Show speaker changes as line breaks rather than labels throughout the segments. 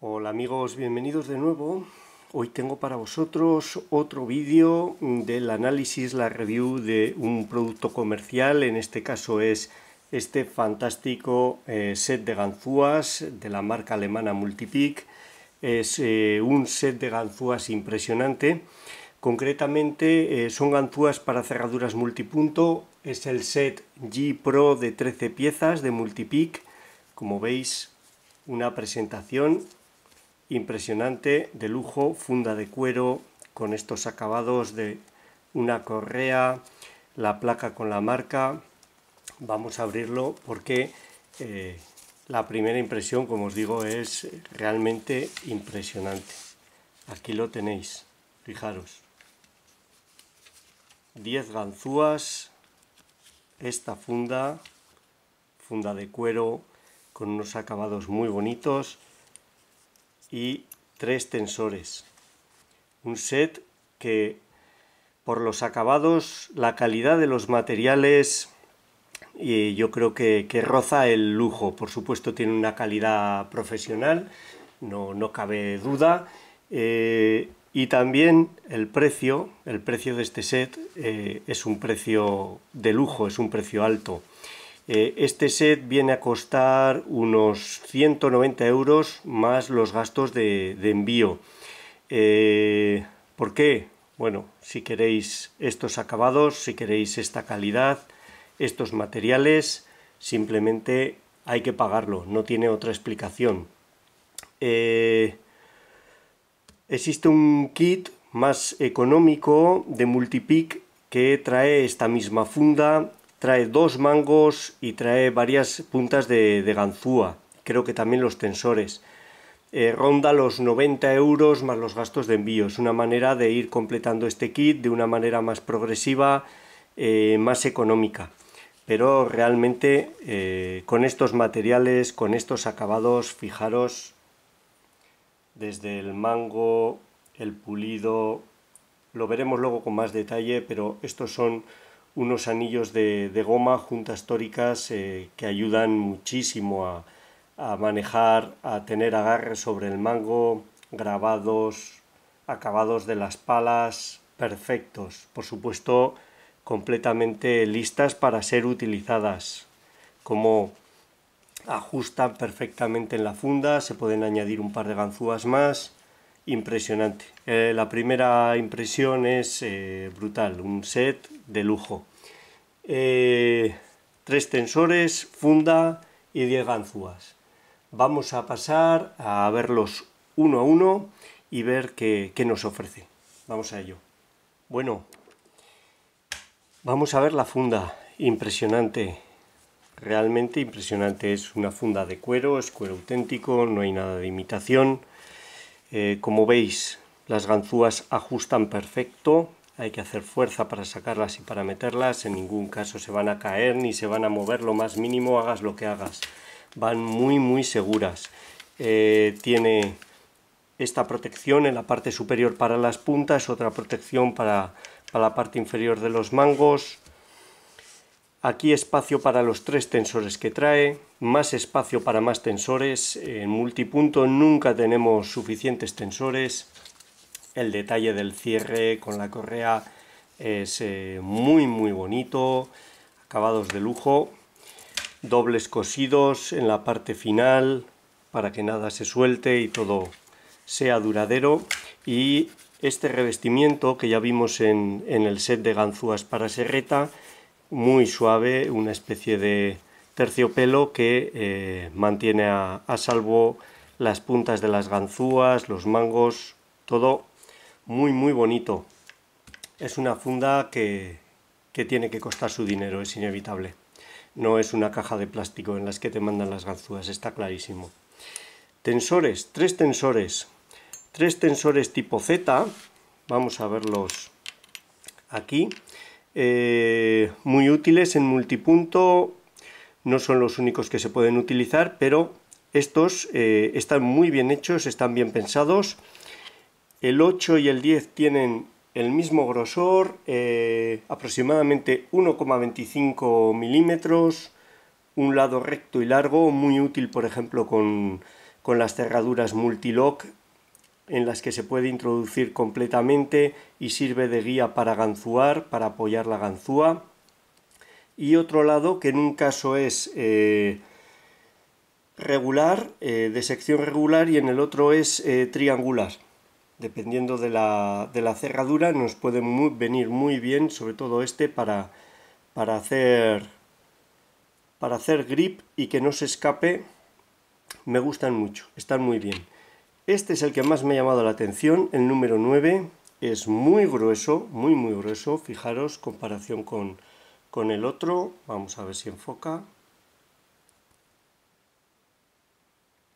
Hola amigos, bienvenidos de nuevo. Hoy tengo para vosotros otro vídeo del análisis, la review de un producto comercial, en este caso es este fantástico eh, set de ganzúas de la marca alemana Multipic. Es eh, un set de ganzúas impresionante. Concretamente eh, son ganzúas para cerraduras multipunto, es el set G Pro de 13 piezas de Multipic. Como veis, una presentación impresionante, de lujo, funda de cuero, con estos acabados de una correa, la placa con la marca. Vamos a abrirlo porque eh, la primera impresión, como os digo, es realmente impresionante. Aquí lo tenéis, fijaros. 10 ganzúas, esta funda, funda de cuero con unos acabados muy bonitos y tres tensores. Un set que por los acabados, la calidad de los materiales, y yo creo que, roza el lujo. Por supuesto tiene una calidad profesional, no, no cabe duda. Eh, y también el precio, el precio de este set eh, es un precio de lujo, es un precio alto. Eh, este set viene a costar unos 190 euros más los gastos de, envío. Eh, ¿Por qué? Bueno, si queréis estos acabados, si queréis esta calidad, estos materiales, simplemente hay que pagarlo, no tiene otra explicación. Eh, existe un kit más económico de Multipic que trae esta misma funda, trae dos mangos y trae varias puntas de, ganzúa, creo que también los tensores. Eh, ronda los 90 euros más los gastos de envío. Es una manera de ir completando este kit de una manera más progresiva, eh, más económica. Pero realmente eh, con estos materiales, con estos acabados, fijaros, desde el mango, el pulido, lo veremos luego con más detalle, pero estos son unos anillos de, goma, juntas tóricas, eh, que ayudan muchísimo a, manejar, a tener agarre sobre el mango, grabados, acabados de las palas, perfectos, por supuesto completamente listas para ser utilizadas, como ajustan perfectamente en la funda, se pueden añadir un par de ganzúas más, impresionante. Eh, la primera impresión es eh, brutal, un set de lujo. Eh, tres tensores, funda y 10 ganzúas. Vamos a pasar a verlos uno a uno y ver qué, nos ofrece. Vamos a ello. Bueno, vamos a ver la funda. Impresionante, realmente impresionante. Es una funda de cuero, es cuero auténtico, no hay nada de imitación. Eh, como veis, las ganzúas ajustan perfecto, hay que hacer fuerza para sacarlas y para meterlas, en ningún caso se van a caer ni se van a mover lo más mínimo, hagas lo que hagas. Van muy muy seguras. Eh, tiene esta protección en la parte superior para las puntas, otra protección para la parte inferior de los mangos. Aquí espacio para los tres tensores que trae, más espacio para más tensores. En multipunto nunca tenemos suficientes tensores el detalle del cierre con la correa es eh, muy muy bonito, acabados de lujo, dobles cosidos en la parte final para que nada se suelte y todo sea duradero y este revestimiento que ya vimos en, el set de ganzúas para serreta muy suave, una especie de terciopelo que eh, mantiene a, a salvo las puntas de las ganzúas, los mangos, todo muy muy bonito. Es una funda que, tiene que costar su dinero, es inevitable. No es una caja de plástico en las que te mandan las ganzúas, está clarísimo. Tensores, tres tensores. Tres tensores tipo Z, vamos a verlos aquí. Eh, muy útiles en multipunto, no son los únicos que se pueden utilizar, pero estos eh, están muy bien hechos, están bien pensados el 8 y el 10 tienen el mismo grosor, eh, aproximadamente 1,25 milímetros, un lado recto y largo, muy útil por ejemplo con, las cerraduras multilock en las que se puede introducir completamente y sirve de guía para ganzuar, para apoyar la ganzúa. Y otro lado que en un caso es eh, regular, eh, de sección regular y en el otro es triangular dependiendo de la, de la cerradura, nos puede venir muy bien, sobre todo este, para, hacer, para hacer grip y que no se escape. Me gustan mucho, están muy bien. Este es el que más me ha llamado la atención, el número 9. Es muy grueso, muy muy grueso, fijaros, comparación con, con el otro. Vamos a ver si enfoca.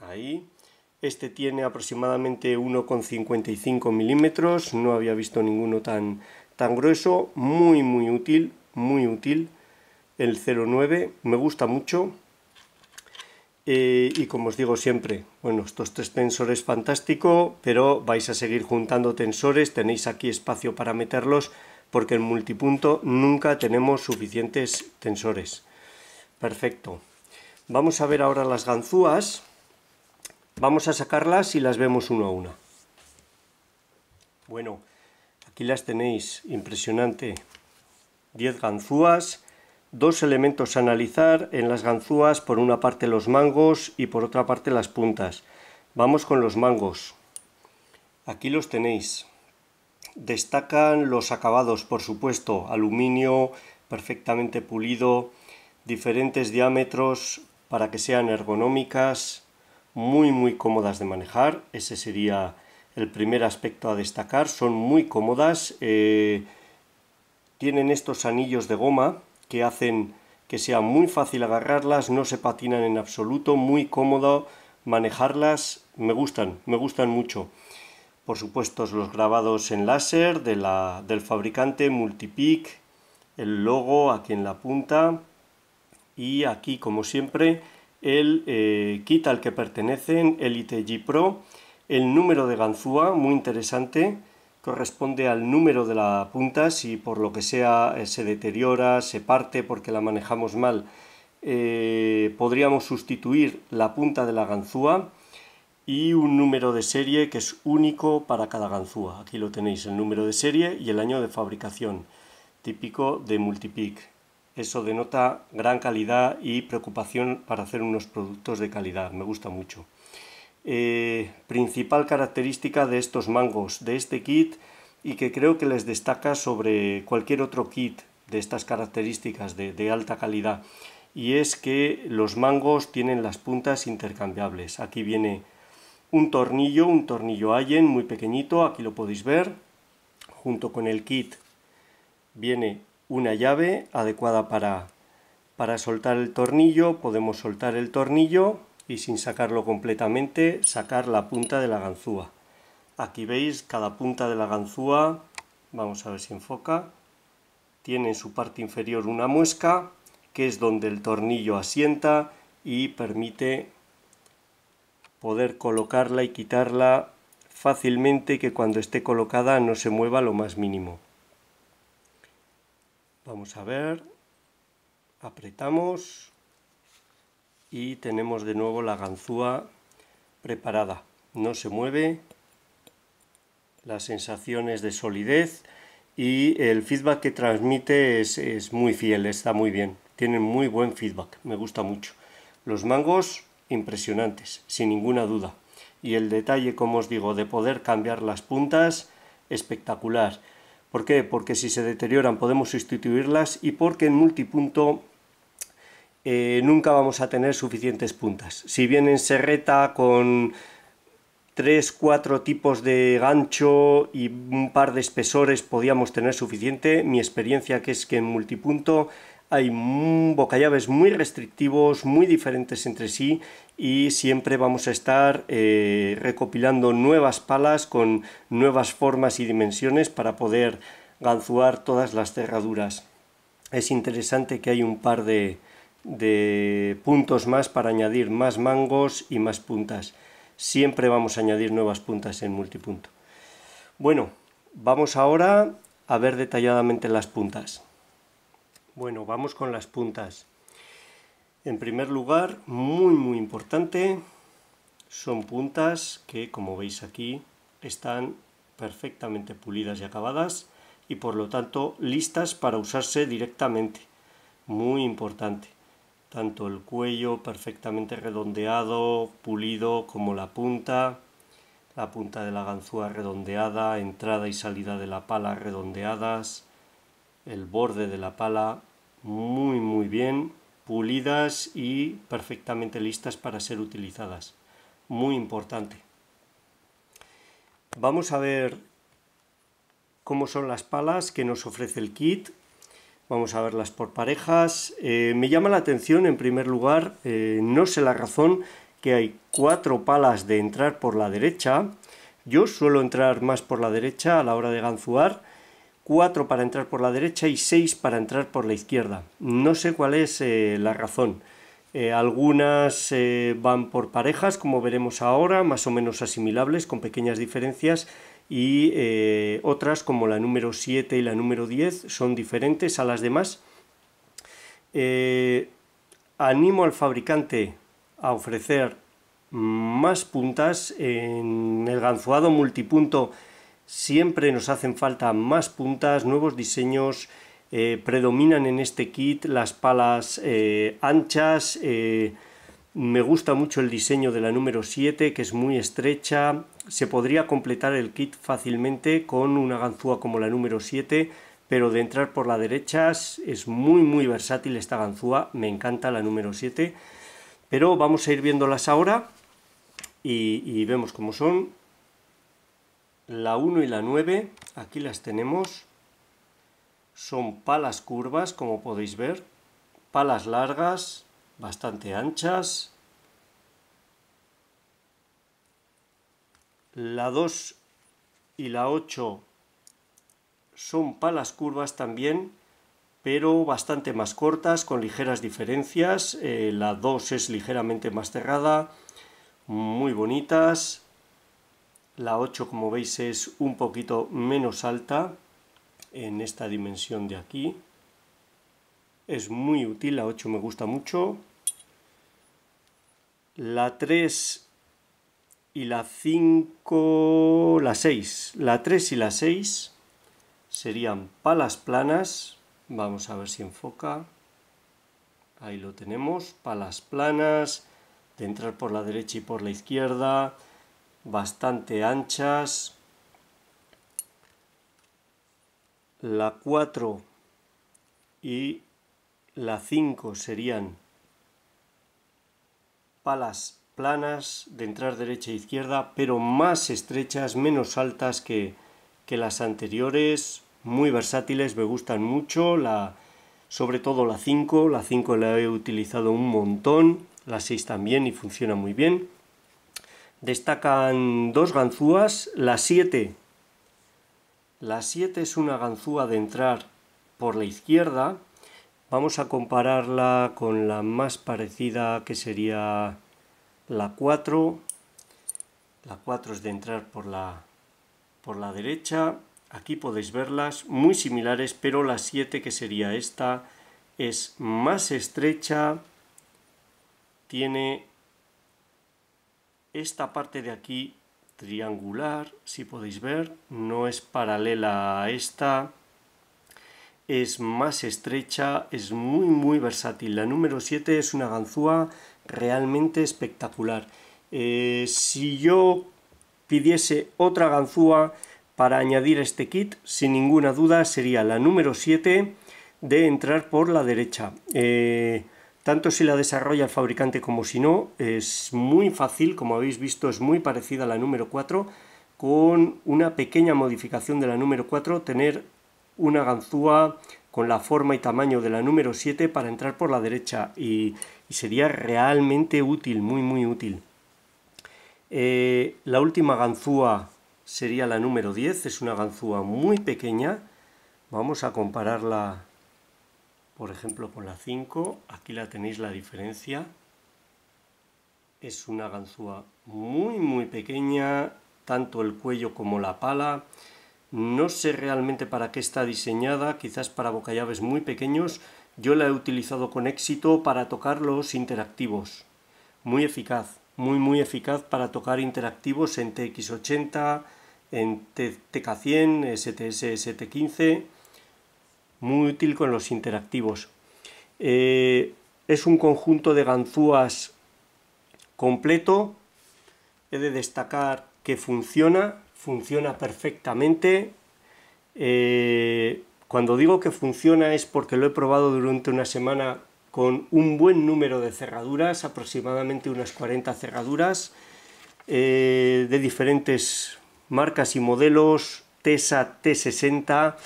Ahí. Este tiene aproximadamente 1,55 milímetros, no había visto ninguno tan, tan grueso, muy muy útil, muy útil. El 09 me gusta mucho eh, y como os digo siempre, bueno, estos tres tensores fantástico, pero vais a seguir juntando tensores, tenéis aquí espacio para meterlos porque en multipunto nunca tenemos suficientes tensores. Perfecto. Vamos a ver ahora las ganzúas. Vamos a sacarlas y las vemos uno a una. Bueno, aquí las tenéis, impresionante. 10 ganzúas, dos elementos a analizar, en las ganzúas por una parte los mangos y por otra parte las puntas. Vamos con los mangos. Aquí los tenéis. Destacan los acabados, por supuesto, aluminio perfectamente pulido, diferentes diámetros para que sean ergonómicas, muy muy cómodas de manejar, ese sería el primer aspecto a destacar, son muy cómodas, eh, tienen estos anillos de goma que hacen que sea muy fácil agarrarlas, no se patinan en absoluto, muy cómodo manejarlas, me gustan, me gustan mucho. Por supuesto los grabados en láser del fabricante Multipic, el logo aquí en la punta y aquí como siempre el kit eh, al que pertenecen, Elite G Pro, el número de ganzúa, muy interesante, corresponde al número de la punta, si por lo que sea eh, se deteriora, se parte porque la manejamos mal, eh, podríamos sustituir la punta de la ganzúa y un número de serie que es único para cada ganzúa. Aquí lo tenéis, el número de serie y el año de fabricación, típico de Multipic. Eso denota gran calidad y preocupación para hacer unos productos de calidad. Me gusta mucho. Eh, principal característica de estos mangos, de este kit, y que creo que les destaca sobre cualquier otro kit de estas características de, de alta calidad, y es que los mangos tienen las puntas intercambiables. Aquí viene un tornillo, un tornillo Allen muy pequeñito, aquí lo podéis ver, junto con el kit viene una llave adecuada para, para soltar el tornillo. Podemos soltar el tornillo y sin sacarlo completamente, sacar la punta de la ganzúa. Aquí veis cada punta de la ganzúa, vamos a ver si enfoca, tiene en su parte inferior una muesca, que es donde el tornillo asienta y permite poder colocarla y quitarla fácilmente que cuando esté colocada no se mueva lo más mínimo. Vamos a ver, apretamos y tenemos de nuevo la ganzúa preparada. No se mueve, las sensaciones de solidez y el feedback que transmite es, muy fiel, está muy bien. tiene muy buen feedback, me gusta mucho. Los mangos impresionantes, sin ninguna duda. Y el detalle, como os digo, de poder cambiar las puntas, espectacular. ¿Por qué? Porque si se deterioran podemos sustituirlas y porque en multipunto eh, nunca vamos a tener suficientes puntas. Si bien en serreta con 3, 4 tipos de gancho y un par de espesores podíamos tener suficiente, mi experiencia que es que en multipunto hay bocallaves muy restrictivos, muy diferentes entre sí y siempre vamos a estar eh, recopilando nuevas palas con nuevas formas y dimensiones para poder ganzuar todas las cerraduras. Es interesante que hay un par de puntos más para añadir más mangos y más puntas. Siempre vamos a añadir nuevas puntas en multipunto. Bueno, vamos ahora a ver detalladamente las puntas. Bueno, vamos con las puntas. En primer lugar, muy muy importante, son puntas que como veis aquí están perfectamente pulidas y acabadas y por lo tanto listas para usarse directamente. Muy importante. Tanto el cuello perfectamente redondeado, pulido, como la punta, la punta de la ganzúa redondeada, entrada y salida de la pala redondeadas, el borde de la pala muy muy bien pulidas y perfectamente listas para ser utilizadas. Muy importante. Vamos a ver cómo son las palas que nos ofrece el kit. Vamos a verlas por parejas. Eh, me llama la atención, en primer lugar, eh, no sé la razón, que hay cuatro palas de entrar por la derecha. Yo suelo entrar más por la derecha a la hora de ganzuar 4 para entrar por la derecha y 6 para entrar por la izquierda. No sé cuál es eh, la razón. Eh, algunas eh, van por parejas, como veremos ahora, más o menos asimilables, con pequeñas diferencias, y otras como la número 7 y la número 10 son diferentes a las demás. animo al fabricante a ofrecer más puntas en el ganzuado multipunto Siempre nos hacen falta más puntas, nuevos diseños, eh, predominan en este kit las palas eh, anchas, eh, me gusta mucho el diseño de la número 7 que es muy estrecha, se podría completar el kit fácilmente con una ganzúa como la número 7, pero de entrar por la derecha es muy muy versátil esta ganzúa, me encanta la número 7, pero vamos a ir viéndolas ahora y vemos cómo son. La 1 y la 9, aquí las tenemos. Son palas curvas, como podéis ver. Palas largas, bastante anchas. La 2 y la 8 son palas curvas también, pero bastante más cortas, con ligeras diferencias. Eh, la 2 es ligeramente más cerrada, muy bonitas. La 8, como veis, es un poquito menos alta en esta dimensión de aquí. Es muy útil, la 8 me gusta mucho. La 3 y la 5, la 6. La 3 y la 6 serían palas planas. Vamos a ver si enfoca. Ahí lo tenemos, palas planas, de entrar por la derecha y por la izquierda, bastante anchas. La 4 y la 5 serían palas planas de entrar derecha e izquierda, pero más estrechas, menos altas que, las anteriores, muy versátiles, me gustan mucho, la, sobre todo la 5, la 5 la he utilizado un montón, la 6 también y funciona muy bien destacan dos ganzúas, la 7. La 7 es una ganzúa de entrar por la izquierda. Vamos a compararla con la más parecida que sería la 4. La 4 es de entrar por la, por la derecha. Aquí podéis verlas muy similares, pero la 7 que sería esta es más estrecha, tiene esta parte de aquí triangular, si podéis ver, no es paralela a esta, es más estrecha, es muy muy versátil. La número 7 es una ganzúa realmente espectacular. Eh, si yo pidiese otra ganzúa para añadir este kit, sin ninguna duda sería la número 7 de entrar por la derecha. Eh, tanto si la desarrolla el fabricante como si no, es muy fácil, como habéis visto, es muy parecida a la número 4, con una pequeña modificación de la número 4, tener una ganzúa con la forma y tamaño de la número 7 para entrar por la derecha y, sería realmente útil, muy muy útil. Eh, la última ganzúa sería la número 10, es una ganzúa muy pequeña, vamos a compararla por ejemplo con la 5, aquí la tenéis la diferencia. Es una ganzúa muy muy pequeña, tanto el cuello como la pala. No sé realmente para qué está diseñada, quizás para bocallaves muy pequeños. Yo la he utilizado con éxito para tocar los interactivos. Muy eficaz, muy muy eficaz para tocar interactivos en TX80, en TK100, STS ST15 muy útil con los interactivos. Eh, es un conjunto de ganzúas completo. He de destacar que funciona, funciona perfectamente. Eh, cuando digo que funciona es porque lo he probado durante una semana con un buen número de cerraduras, aproximadamente unas 40 cerraduras eh, de diferentes marcas y modelos, TESA T60,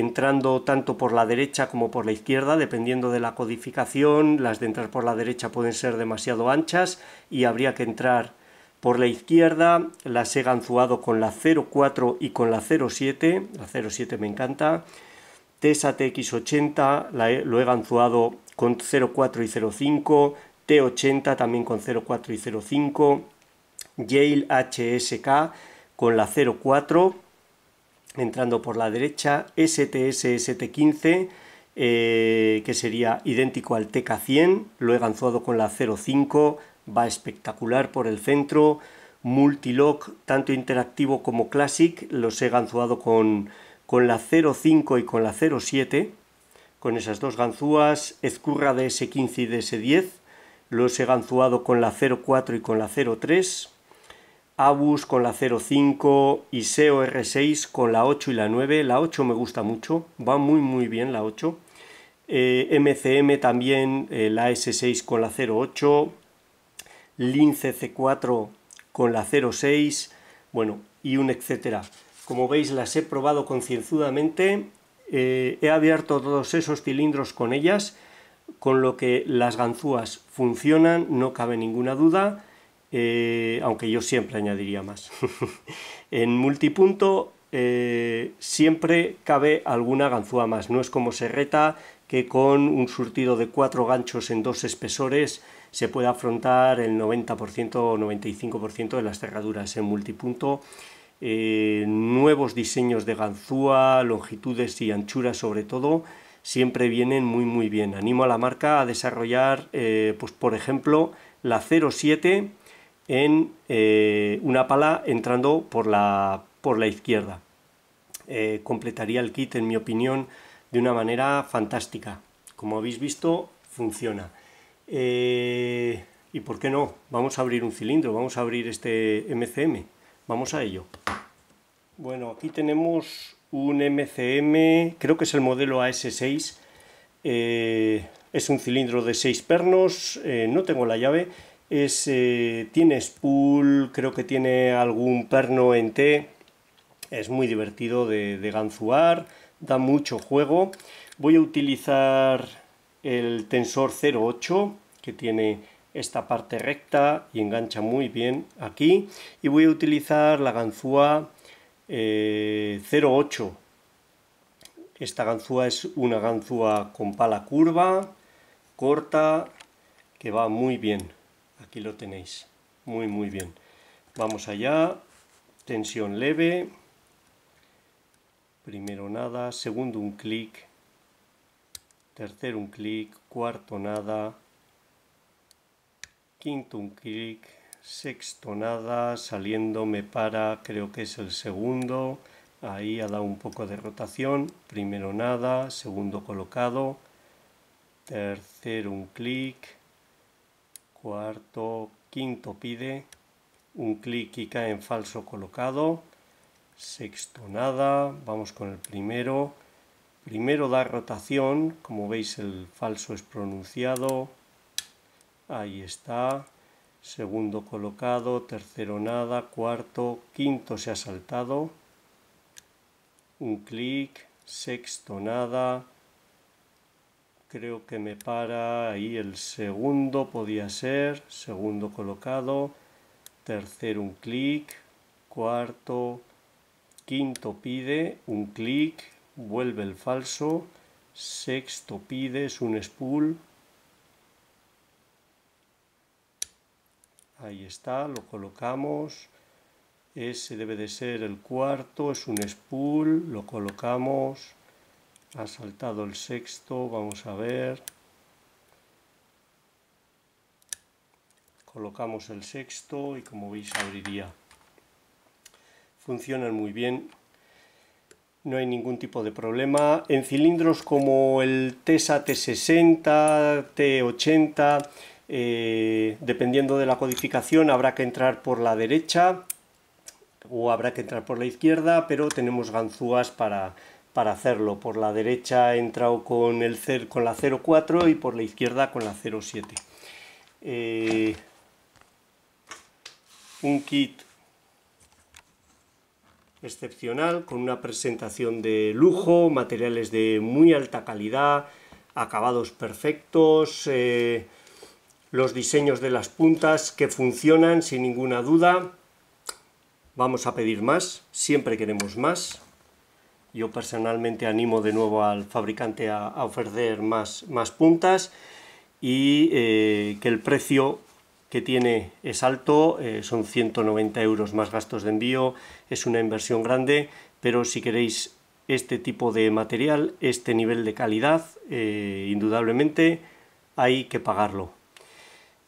entrando tanto por la derecha como por la izquierda, dependiendo de la codificación, las de entrar por la derecha pueden ser demasiado anchas y habría que entrar por la izquierda, las he ganzuado con la 04 y con la 07, la 07 me encanta, TESA TX80 lo he ganzuado con 04 y 05, T80 también con 04 y 05, Yale HSK con la 04, entrando por la derecha, STS-ST15, eh, que sería idéntico al TK100, lo he ganzuado con la 05, va espectacular por el centro, multilock, tanto interactivo como classic, los he ganzuado con, la 05 y con la 07, con esas dos ganzúas, escurra de S15 y de S10, los he ganzuado con la 04 y con la 03, Abus con la 05, Iseo R6 con la 8 y la 9. La 8 me gusta mucho, va muy muy bien la 8. Eh, MCM también, eh, la S6 con la 08. Lince C4 con la 06. Bueno, y un etcétera. Como veis las he probado concienzudamente. Eh, he abierto todos esos cilindros con ellas, con lo que las ganzúas funcionan, no cabe ninguna duda eh, aunque yo siempre añadiría más. en multipunto eh, siempre cabe alguna ganzúa más, no es como se reta que con un surtido de cuatro ganchos en dos espesores se puede afrontar el 90% o 95% de las cerraduras en multipunto. Eh, nuevos diseños de ganzúa, longitudes y anchuras sobre todo, siempre vienen muy muy bien. Animo a la marca a desarrollar, pues por ejemplo, la 07 en eh, una pala entrando por la, por la izquierda. Eh, completaría el kit, en mi opinión, de una manera fantástica. Como habéis visto, funciona. Eh, ¿Y por qué no? Vamos a abrir un cilindro, vamos a abrir este MCM. Vamos a ello. Bueno, aquí tenemos un MCM, creo que es el modelo AS6. es un cilindro de seis pernos, no tengo la llave eh, tiene spool, creo que tiene algún perno en T. Es muy divertido de, ganzuar, da mucho juego. Voy a utilizar el tensor 08 que tiene esta parte recta y engancha muy bien aquí. Y voy a utilizar la ganzúa 08. Eh, esta ganzúa es una ganzúa con pala curva, corta, que va muy bien. Aquí lo tenéis. Muy, muy bien. Vamos allá. Tensión leve. Primero nada. Segundo un clic. Tercero un clic. Cuarto nada. Quinto un clic. Sexto nada. Saliendo me para. Creo que es el segundo. Ahí ha dado un poco de rotación. Primero nada. Segundo colocado. Tercero un clic Cuarto, quinto pide, un clic y cae en falso colocado. Sexto nada, vamos con el primero. Primero da rotación, como veis el falso es pronunciado. Ahí está. Segundo colocado, tercero nada, cuarto, quinto se ha saltado. Un clic, sexto nada, creo que me para ahí el segundo podía ser, segundo colocado, tercero un clic, cuarto, quinto pide un clic, vuelve el falso, sexto pide es un spool, ahí está, lo colocamos, ese debe de ser el cuarto, es un spool, lo colocamos, ha saltado el sexto, vamos a ver. Colocamos el sexto y como veis abriría. Funcionan muy bien, no hay ningún tipo de problema. En cilindros como el TESA T60, T80, eh, dependiendo de la codificación habrá que entrar por la derecha o habrá que entrar por la izquierda, pero tenemos ganzúas para para hacerlo. Por la derecha he entrado con, el, con la 04 y por la izquierda con la 07. Eh, un kit excepcional con una presentación de lujo, materiales de muy alta calidad, acabados perfectos, eh, los diseños de las puntas que funcionan sin ninguna duda. Vamos a pedir más, siempre queremos más. Yo personalmente animo de nuevo al fabricante a, ofrecer más, puntas y eh, que el precio que tiene es alto, eh, son 190 euros más gastos de envío, es una inversión grande, pero si queréis este tipo de material, este nivel de calidad, eh, indudablemente hay que pagarlo.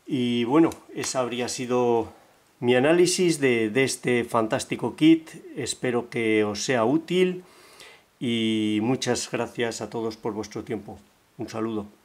Y bueno, ese habría sido mi análisis de este fantástico kit, espero que os sea útil y muchas gracias a todos por vuestro tiempo. Un saludo.